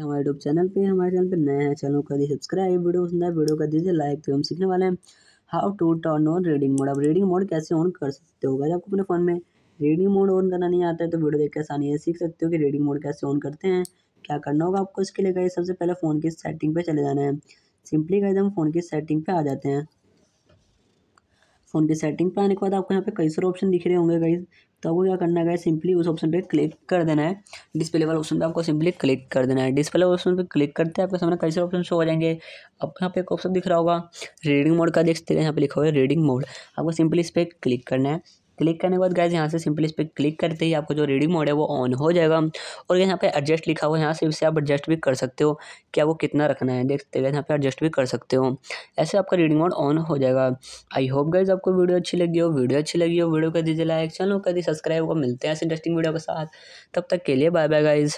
हमारे YouTube channel पे हमारे चैनल पे नए हैं चैनल कर दिए सब्सक्राइब वीडियो पसंद है वीडियो कर दीजिए लाइक तो हम सीखने वाले हैं how to turn on reading mode अब रीडिंग मोड कैसे ऑन कर सकते हो आपको अपने फ़ोन में रीडिंग मोड ऑन करना नहीं आता है तो वीडियो देख के आसानी है सीख सकते हो कि रीडिंग मोड कैसे ऑन करते हैं क्या करना होगा आपको इसके लिए गए सबसे पहले फ़ोन की सेटिंग पर चले जाना है सिंपली गए हम फ़ोन की सेटिंग पर आ जाते हैं फ़ोन की सेटिंग पर आने के बाद आपको यहाँ पे कई सारे ऑप्शन दिख रहे होंगे कई तो आपको क्या करना है सिंपली उस ऑप्शन पे क्लिक कर देना है डिस्प्ले वाले ऑप्शन पे आपको सिंपली क्लिक कर देना है डिस्प्ले वाले ऑप्शन पे क्लिक करते हैं आपके सामने कई सारे ऑप्शन शो हो जाएंगे आपको यहाँ पे एक ऑप्शन दिख रहा होगा रीडिंग मोड का देखते हैं यहाँ पे लिखा हुआ है रीडिंग मोड आपको सिंपली इस पर क्लिक करना है क्लिक करने के बाद गैस यहाँ से सिंपली इस पर क्लिक करते ही आपको जो रीडिंग मोड है वो ऑन हो जाएगा और यहाँ पे एडजस्ट लिखा हुआ है यहाँ से इसे आप एडजस्ट भी कर सकते हो क्या वो कितना रखना है देखते गए यहाँ पे एडजस्ट भी कर सकते हो ऐसे आपका रीडिंग मोड ऑन हो जाएगा आई होप गैस आपको वीडियो अच्छी लगी हो वीडियो अच्छी लगी हो वीडियो कर दीजिए लाइक चैनल कर दी सब्सक्राइब को मिलते हैं ऐसे इंटरेस्टिंग वीडियो के साथ तब तक के लिए बाय बाय गाइज़